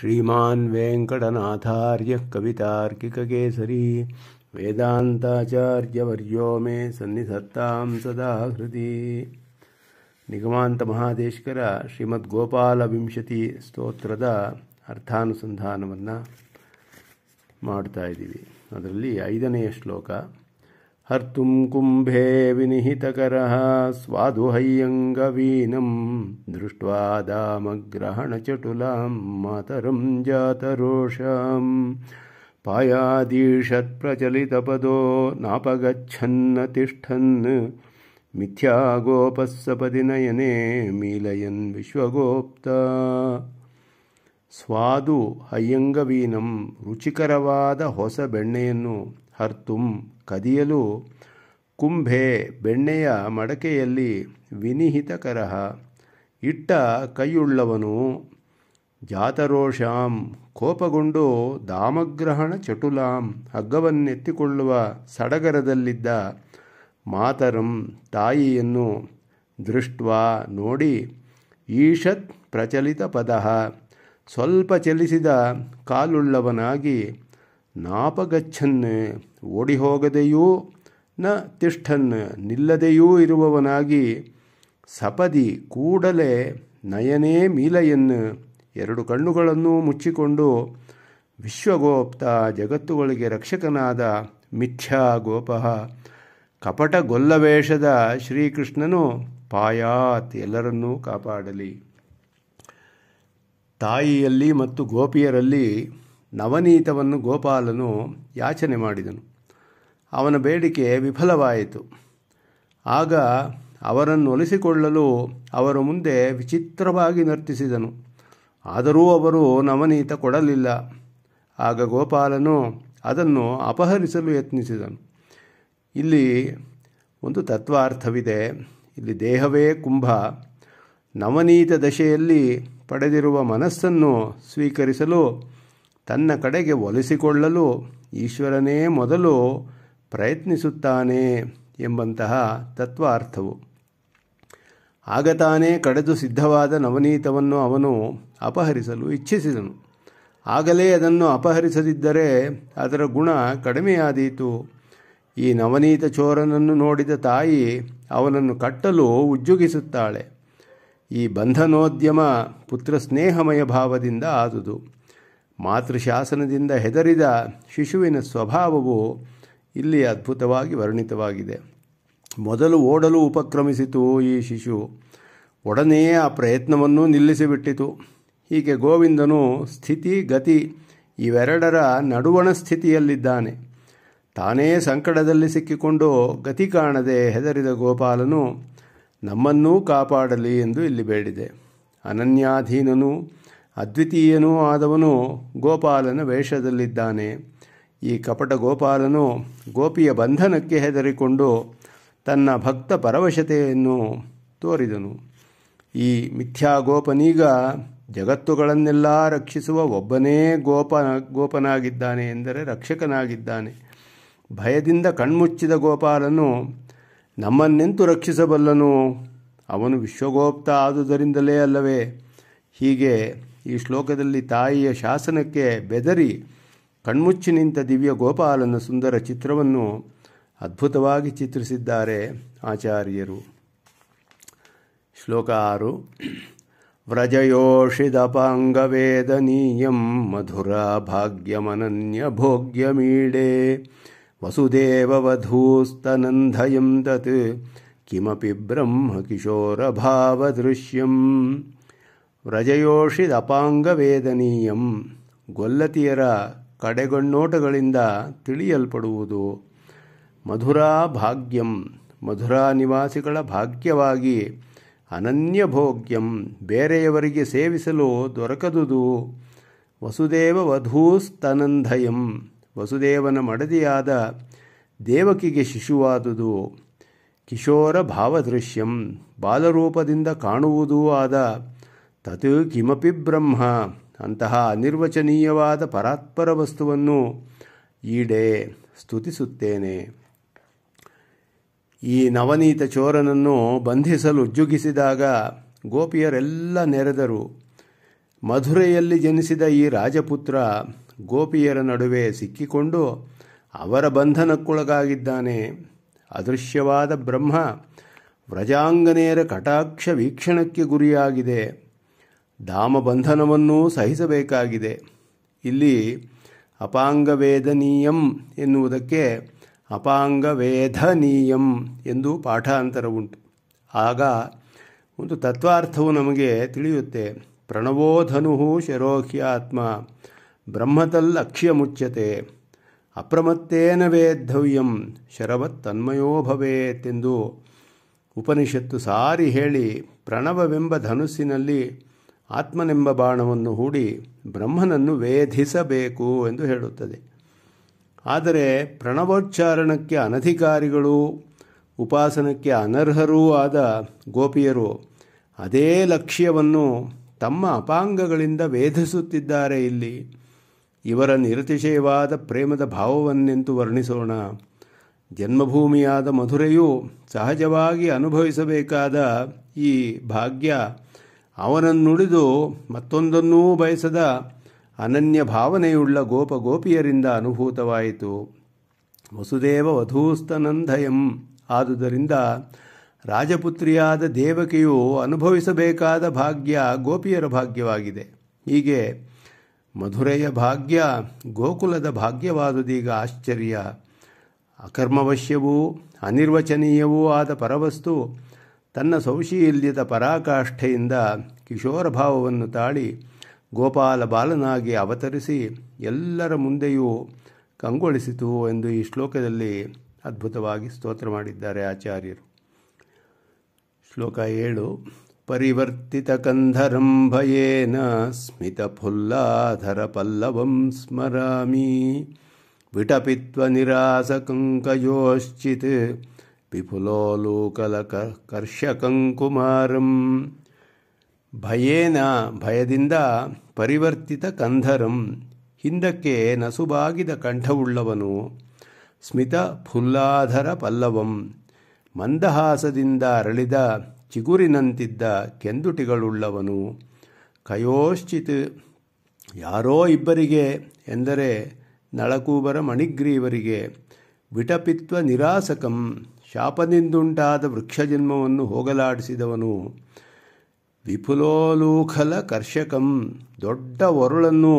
ಶ್ರೀಮಾನ್ ವೆಂಕಟನಾಥಾರ್ಯ ಕವಿತಾರ್ಕಿಕ ವೇದಾಂತಾಚಾರ್ಯವರ್ಯೋ ಮೇ ಸನ್ನಿಧತ್ತಾಂ ಸದಾ ಹೃದಿ ನಿಗಮಾಂತ ಮಹಾದೇಶ್ಕರ ಶ್ರೀಮದ್ ಗೋಪಾಲ ವಿಂಶತಿ ಸ್ತೋತ್ರದ ಅರ್ಥಾನುಸಂಧಾನವನ್ನು ಮಾಡ್ತಾ ಇದ್ದೀವಿ ಅದರಲ್ಲಿ ಐದನೆಯ ಶ್ಲೋಕ हर्तुं कुम्भे विनिहितकरः स्वादुहैयङ्गवीनं दृष्ट्वा दामग्रहणचटुलां जातरोषाम् पायादीषत्प्रचलितपदो नापगच्छन्न तिष्ठन् मिथ्यागोपः सपदि नयने मीलयन् विश्वगोप्ता स्वादुहैयङ्गवीनं रुचिकरवाद बेण्णेन हर्तुं ಕದಿಯಲು ಕುಂಭೆ ಬೆಣ್ಣೆಯ ಮಡಕೆಯಲ್ಲಿ ವಿನಿಹಿತಕರಹ ಇಟ್ಟ ಕೈಯುಳ್ಳವನು ಜಾತರೋಷಾಂ ಕೋಪಗೊಂಡು ದಾಮಗ್ರಹಣ ಚಟುಲಾಂ ಹಗ್ಗವನ್ನೆತ್ತಿಕೊಳ್ಳುವ ಸಡಗರದಲ್ಲಿದ್ದ ಮಾತರಂ ತಾಯಿಯನ್ನು ದೃಷ್ಟ್ವಾ ನೋಡಿ ಈಷತ್ ಪ್ರಚಲಿತ ಪದ ಸ್ವಲ್ಪ ಚಲಿಸಿದ ಕಾಲುಳ್ಳವನಾಗಿ ನಾಪಗಚ್ಚನ್ನೇ ಓಡಿ ಹೋಗದೆಯೂ ನ ತಿಷ್ಠನ್ ನಿಲ್ಲದೆಯೂ ಇರುವವನಾಗಿ ಸಪದಿ ಕೂಡಲೇ ನಯನೇ ಮೀಲೆಯನ್ನು ಎರಡು ಕಣ್ಣುಗಳನ್ನು ಮುಚ್ಚಿಕೊಂಡು ವಿಶ್ವಗೋಪ್ತ ಜಗತ್ತುಗಳಿಗೆ ರಕ್ಷಕನಾದ ಮಿಥ್ಯಾ ಗೋಪ ಕಪಟ ಗೊಲ್ಲವೇಷದ ಶ್ರೀಕೃಷ್ಣನು ಪಾಯಾತ್ ಎಲ್ಲರನ್ನೂ ಕಾಪಾಡಲಿ ತಾಯಿಯಲ್ಲಿ ಮತ್ತು ಗೋಪಿಯರಲ್ಲಿ ನವನೀತವನ್ನು ಗೋಪಾಲನು ಯಾಚನೆ ಮಾಡಿದನು ಅವನ ಬೇಡಿಕೆ ವಿಫಲವಾಯಿತು ಆಗ ಅವರನ್ನು ಒಲಿಸಿಕೊಳ್ಳಲು ಅವರ ಮುಂದೆ ವಿಚಿತ್ರವಾಗಿ ನರ್ತಿಸಿದನು ಆದರೂ ಅವರು ನವನೀತ ಕೊಡಲಿಲ್ಲ ಆಗ ಗೋಪಾಲನು ಅದನ್ನು ಅಪಹರಿಸಲು ಯತ್ನಿಸಿದನು ಇಲ್ಲಿ ಒಂದು ತತ್ವಾರ್ಥವಿದೆ ಇಲ್ಲಿ ದೇಹವೇ ಕುಂಭ ನವನೀತ ದಶೆಯಲ್ಲಿ ಪಡೆದಿರುವ ಮನಸ್ಸನ್ನು ಸ್ವೀಕರಿಸಲು ತನ್ನ ಕಡೆಗೆ ಒಲಿಸಿಕೊಳ್ಳಲು ಈಶ್ವರನೇ ಮೊದಲು ಪ್ರಯತ್ನಿಸುತ್ತಾನೆ ಎಂಬಂತಹ ತತ್ವ ಅರ್ಥವು ಆಗ ತಾನೇ ಕಡೆದು ಸಿದ್ಧವಾದ ನವನೀತವನ್ನು ಅವನು ಅಪಹರಿಸಲು ಇಚ್ಛಿಸಿದನು ಆಗಲೇ ಅದನ್ನು ಅಪಹರಿಸದಿದ್ದರೆ ಅದರ ಗುಣ ಕಡಿಮೆಯಾದೀತು ಈ ನವನೀತ ಚೋರನನ್ನು ನೋಡಿದ ತಾಯಿ ಅವನನ್ನು ಕಟ್ಟಲು ಉಜ್ಜುಗಿಸುತ್ತಾಳೆ ಈ ಬಂಧನೋದ್ಯಮ ಪುತ್ರ ಸ್ನೇಹಮಯ ಭಾವದಿಂದ ಆದುದು ಮಾತೃಶಾಸನದಿಂದ ಹೆದರಿದ ಶಿಶುವಿನ ಸ್ವಭಾವವು ಇಲ್ಲಿ ಅದ್ಭುತವಾಗಿ ವರ್ಣಿತವಾಗಿದೆ ಮೊದಲು ಓಡಲು ಉಪಕ್ರಮಿಸಿತು ಈ ಶಿಶು ಒಡನೆಯೇ ಆ ಪ್ರಯತ್ನವನ್ನು ನಿಲ್ಲಿಸಿಬಿಟ್ಟಿತು ಹೀಗೆ ಗೋವಿಂದನು ಸ್ಥಿತಿ ಗತಿ ಇವೆರಡರ ನಡುವಣ ಸ್ಥಿತಿಯಲ್ಲಿದ್ದಾನೆ ತಾನೇ ಸಂಕಟದಲ್ಲಿ ಸಿಕ್ಕಿಕೊಂಡು ಗತಿ ಕಾಣದೆ ಹೆದರಿದ ಗೋಪಾಲನು ನಮ್ಮನ್ನೂ ಕಾಪಾಡಲಿ ಎಂದು ಇಲ್ಲಿ ಬೇಡಿದೆ ಅನನ್ಯಾಧೀನನು ಅದ್ವಿತೀಯನೂ ಆದವನು ಗೋಪಾಲನ ವೇಷದಲ್ಲಿದ್ದಾನೆ ಈ ಕಪಟ ಗೋಪಾಲನು ಗೋಪಿಯ ಬಂಧನಕ್ಕೆ ಹೆದರಿಕೊಂಡು ತನ್ನ ಭಕ್ತ ಪರವಶತೆಯನ್ನು ತೋರಿದನು ಈ ಮಿಥ್ಯಾ ಗೋಪನೀಗ ಜಗತ್ತುಗಳನ್ನೆಲ್ಲ ರಕ್ಷಿಸುವ ಒಬ್ಬನೇ ಗೋಪ ಗೋಪನಾಗಿದ್ದಾನೆ ಎಂದರೆ ರಕ್ಷಕನಾಗಿದ್ದಾನೆ ಭಯದಿಂದ ಕಣ್ಮುಚ್ಚಿದ ಗೋಪಾಲನು ನಮ್ಮನ್ನೆಂತು ರಕ್ಷಿಸಬಲ್ಲನು ಅವನು ವಿಶ್ವಗೋಪ್ತ ಆದುದರಿಂದಲೇ ಅಲ್ಲವೇ ಹೀಗೆ ಈ ಶ್ಲೋಕದಲ್ಲಿ ತಾಯಿಯ ಶಾಸನಕ್ಕೆ ಬೆದರಿ ಕಣ್ಮುಚ್ಚಿ ನಿಂತ ದಿವ್ಯ ಗೋಪಾಲನ ಸುಂದರ ಚಿತ್ರವನ್ನು ಅದ್ಭುತವಾಗಿ ಚಿತ್ರಿಸಿದ್ದಾರೆ ಆಚಾರ್ಯರು ಶ್ಲೋಕ ಆರು ವ್ರಜಯೋಷಿದಪಾಂಗವೇದನೀಯಂ ಮಧುರ ಭಾಗ್ಯಮನನ್ಯ ಭೋಗ್ಯಮೀಡೆ ವಸುದೇವವಧೂಸ್ತನಂಧಯಂ ತತ್ ಕಿಮಪಿ ಬ್ರಹ್ಮ ಕಿಶೋರಭಾವದೃಶ್ಯಂ ವೇದನೀಯಂ ಗೊಲ್ಲತಿಯರ ಕಡೆಗಣ್ಣೋಟಗಳಿಂದ ತಿಳಿಯಲ್ಪಡುವುದು ಮಧುರಾ ಭಾಗ್ಯಂ ಮಧುರಾ ನಿವಾಸಿಗಳ ಭಾಗ್ಯವಾಗಿ ಅನನ್ಯ ಭೋಗ್ಯಂ ಬೇರೆಯವರಿಗೆ ಸೇವಿಸಲು ದೊರಕದುದು ವಸುದೇವ ವಧೂಸ್ತನಂಧಯಂ ವಸುದೇವನ ಮಡದಿಯಾದ ದೇವಕಿಗೆ ಶಿಶುವಾದುದು ಕಿಶೋರ ಭಾವದೃಶ್ಯಂ ಬಾಲರೂಪದಿಂದ ಕಾಣುವುದೂ ಆದ ತತ್ ಕಿಮಪಿ ಬ್ರಹ್ಮ ಅಂತಹ ಅನಿರ್ವಚನೀಯವಾದ ಪರಾತ್ಪರ ವಸ್ತುವನ್ನು ಈಡೇ ಸ್ತುತಿಸುತ್ತೇನೆ ಈ ನವನೀತ ಚೋರನನ್ನು ಬಂಧಿಸಲು ಉಜ್ಜುಗಿಸಿದಾಗ ಗೋಪಿಯರೆಲ್ಲ ನೆರೆದರು ಮಧುರೆಯಲ್ಲಿ ಜನಿಸಿದ ಈ ರಾಜಪುತ್ರ ಗೋಪಿಯರ ನಡುವೆ ಸಿಕ್ಕಿಕೊಂಡು ಅವರ ಬಂಧನಕ್ಕೊಳಗಾಗಿದ್ದಾನೆ ಅದೃಶ್ಯವಾದ ಬ್ರಹ್ಮ ವ್ರಜಾಂಗನೆಯರ ಕಟಾಕ್ಷ ವೀಕ್ಷಣಕ್ಕೆ ಗುರಿಯಾಗಿದೆ ದಾಮಬಂಧನವನ್ನೂ ಸಹಿಸಬೇಕಾಗಿದೆ ಇಲ್ಲಿ ಅಪಾಂಗವೇದನೀಯಂ ಎನ್ನುವುದಕ್ಕೆ ವೇದನೀಯಂ ಎಂದು ಪಾಠಾಂತರ ಉಂಟು ಆಗ ಒಂದು ತತ್ವಾರ್ಥವು ನಮಗೆ ತಿಳಿಯುತ್ತೆ ಪ್ರಣವೋಧನು ಶರೋಹ್ಯಾತ್ಮ ಬ್ರಹ್ಮತಲ್ ಮುಚ್ಚತೆ ಅಪ್ರಮತ್ತೇನ ವೇದ್ಧವ್ಯಂ ಶರವತ್ ತನ್ಮಯೋ ಭವೇತೆಂದು ಉಪನಿಷತ್ತು ಸಾರಿ ಹೇಳಿ ಪ್ರಣವವೆಂಬ ಧನುಸ್ಸಿನಲ್ಲಿ ಆತ್ಮನೆಂಬ ಬಾಣವನ್ನು ಹೂಡಿ ಬ್ರಹ್ಮನನ್ನು ವೇಧಿಸಬೇಕು ಎಂದು ಹೇಳುತ್ತದೆ ಆದರೆ ಪ್ರಣವೋಚ್ಚಾರಣಕ್ಕೆ ಅನಧಿಕಾರಿಗಳು ಉಪಾಸನಕ್ಕೆ ಅನರ್ಹರೂ ಆದ ಗೋಪಿಯರು ಅದೇ ಲಕ್ಷ್ಯವನ್ನು ತಮ್ಮ ಅಪಾಂಗಗಳಿಂದ ವೇಧಿಸುತ್ತಿದ್ದಾರೆ ಇಲ್ಲಿ ಇವರ ನಿರತಿಶಯವಾದ ಪ್ರೇಮದ ಭಾವವನ್ನೆಂತು ವರ್ಣಿಸೋಣ ಜನ್ಮಭೂಮಿಯಾದ ಮಧುರೆಯು ಸಹಜವಾಗಿ ಅನುಭವಿಸಬೇಕಾದ ಈ ಭಾಗ್ಯ ಅವನನ್ನುಳಿದು ಮತ್ತೊಂದನ್ನೂ ಬಯಸದ ಅನನ್ಯ ಭಾವನೆಯುಳ್ಳ ಗೋಪ ಗೋಪಿಯರಿಂದ ಅನುಭೂತವಾಯಿತು ವಸುದೇವ ವಧೂಸ್ತನಂದಯಂ ಆದುದರಿಂದ ರಾಜಪುತ್ರಿಯಾದ ದೇವಕಿಯು ಅನುಭವಿಸಬೇಕಾದ ಭಾಗ್ಯ ಗೋಪಿಯರ ಭಾಗ್ಯವಾಗಿದೆ ಹೀಗೆ ಮಧುರೆಯ ಭಾಗ್ಯ ಗೋಕುಲದ ಭಾಗ್ಯವಾದುದೀಗ ಆಶ್ಚರ್ಯ ಅಕರ್ಮವಶ್ಯವೂ ಅನಿರ್ವಚನೀಯವೂ ಆದ ಪರವಸ್ತು ತನ್ನ ಸೌಶೀಲ್ಯದ ಪರಾಕಾಷ್ಠೆಯಿಂದ ಕಿಶೋರಭಾವವನ್ನು ತಾಳಿ ಗೋಪಾಲ ಬಾಲನಾಗಿ ಅವತರಿಸಿ ಎಲ್ಲರ ಮುಂದೆಯೂ ಕಂಗೊಳಿಸಿತು ಎಂದು ಈ ಶ್ಲೋಕದಲ್ಲಿ ಅದ್ಭುತವಾಗಿ ಸ್ತೋತ್ರ ಮಾಡಿದ್ದಾರೆ ಆಚಾರ್ಯರು ಶ್ಲೋಕ ಏಳು ಪರಿವರ್ತಿತ ಕಂಧರಂಭಯೇನ ಫುಲ್ಲಾಧರ ಪಲ್ಲವಂ ಸ್ಮರಾಮಿ ವಿಟಪಿತ್ವ ನಿರಾಸಕಂಕಯೋಶ್ಚಿತ್ ಕರ್ಷಕಂಕುಮಾರಂ ಭಯೇನ ಭಯದಿಂದ ಪರಿವರ್ತಿತ ಕಂಧರಂ ಹಿಂದಕ್ಕೆ ನಸುಬಾಗಿದ ಕಂಠವುಳ್ಳವನು ಸ್ಮಿತ ಫುಲ್ಲಾಧರ ಪಲ್ಲವಂ ಮಂದಹಾಸದಿಂದ ಅರಳಿದ ಚಿಗುರಿನಂತಿದ್ದ ಕೆಂದುಟಿಗಳುಳ್ಳವನು ಕಯೋಶ್ಚಿತ್ ಯಾರೋ ಇಬ್ಬರಿಗೆ ಎಂದರೆ ನಳಕೂಬರ ಮಣಿಗ್ರೀವರಿಗೆ ವಿಟಪಿತ್ವ ನಿರಾಸಕಂ ಶಾಪದಿಂದುಂಟಾದ ವೃಕ್ಷಜನ್ಮವನ್ನು ಹೋಗಲಾಡಿಸಿದವನು ವಿಪುಲೋಲೂಖಲ ಕರ್ಷಕಂ ದೊಡ್ಡ ಒರುಳನ್ನು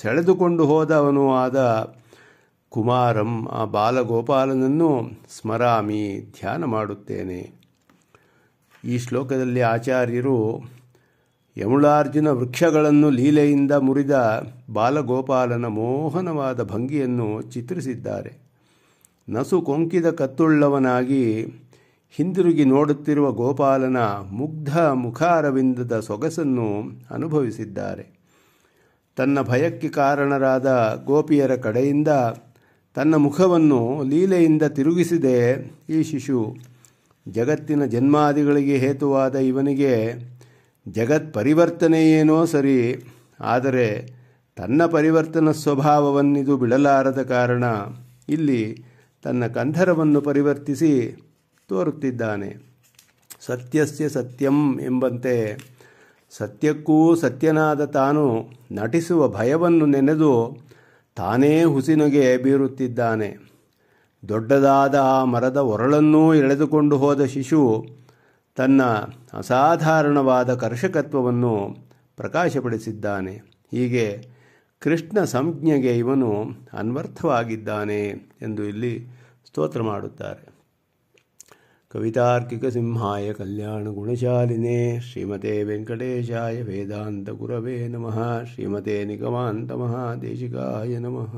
ಸೆಳೆದುಕೊಂಡು ಹೋದವನು ಆದ ಕುಮಾರಂ ಆ ಬಾಲಗೋಪಾಲನನ್ನು ಸ್ಮರಾಮಿ ಧ್ಯಾನ ಮಾಡುತ್ತೇನೆ ಈ ಶ್ಲೋಕದಲ್ಲಿ ಆಚಾರ್ಯರು ಯಮುಳಾರ್ಜುನ ವೃಕ್ಷಗಳನ್ನು ಲೀಲೆಯಿಂದ ಮುರಿದ ಬಾಲಗೋಪಾಲನ ಮೋಹನವಾದ ಭಂಗಿಯನ್ನು ಚಿತ್ರಿಸಿದ್ದಾರೆ ನಸು ಕೊಂಕಿದ ಕತ್ತುಳ್ಳವನಾಗಿ ಹಿಂದಿರುಗಿ ನೋಡುತ್ತಿರುವ ಗೋಪಾಲನ ಮುಗ್ಧ ಮುಖಾರವಿಂದದ ಸೊಗಸನ್ನು ಅನುಭವಿಸಿದ್ದಾರೆ ತನ್ನ ಭಯಕ್ಕೆ ಕಾರಣರಾದ ಗೋಪಿಯರ ಕಡೆಯಿಂದ ತನ್ನ ಮುಖವನ್ನು ಲೀಲೆಯಿಂದ ತಿರುಗಿಸಿದೆ ಈ ಶಿಶು ಜಗತ್ತಿನ ಜನ್ಮಾದಿಗಳಿಗೆ ಹೇತುವಾದ ಇವನಿಗೆ ಜಗತ್ ಪರಿವರ್ತನೆಯೇನೋ ಸರಿ ಆದರೆ ತನ್ನ ಪರಿವರ್ತನ ಸ್ವಭಾವವನ್ನಿದು ಬಿಡಲಾರದ ಕಾರಣ ಇಲ್ಲಿ ತನ್ನ ಕಂಧರವನ್ನು ಪರಿವರ್ತಿಸಿ ತೋರುತ್ತಿದ್ದಾನೆ ಸತ್ಯಸ್ಯ ಸತ್ಯಂ ಎಂಬಂತೆ ಸತ್ಯಕ್ಕೂ ಸತ್ಯನಾದ ತಾನು ನಟಿಸುವ ಭಯವನ್ನು ನೆನೆದು ತಾನೇ ಹುಸಿನಗೆ ಬೀರುತ್ತಿದ್ದಾನೆ ದೊಡ್ಡದಾದ ಆ ಮರದ ಒರಳನ್ನೂ ಎಳೆದುಕೊಂಡು ಹೋದ ಶಿಶು ತನ್ನ ಅಸಾಧಾರಣವಾದ ಕರ್ಷಕತ್ವವನ್ನು ಪ್ರಕಾಶಪಡಿಸಿದ್ದಾನೆ ಹೀಗೆ ಕೃಷ್ಣ ಸಂಜ್ಞೆಗೆ ಇವನು ಅನ್ವರ್ಥವಾಗಿದ್ದಾನೆ ಎಂದು ಇಲ್ಲಿ ಸ್ತೋತ್ರ ಮಾಡುತ್ತಾರೆ ಕವಿತಾರ್ಕಿಕ ಸಿಂಹಾಯ ಕಲ್ಯಾಣ ಗುಣಚಾಲಿನೇ ಶ್ರೀಮತೆ ವೆಂಕಟೇಶಾಯ ವೇದಾಂತ ಗುರವೇ ನಮಃ ಶ್ರೀಮತೆ ನಿಗಮಾಂತ ಮಹಾದೇಶಿಕಾಯ ನಮಃ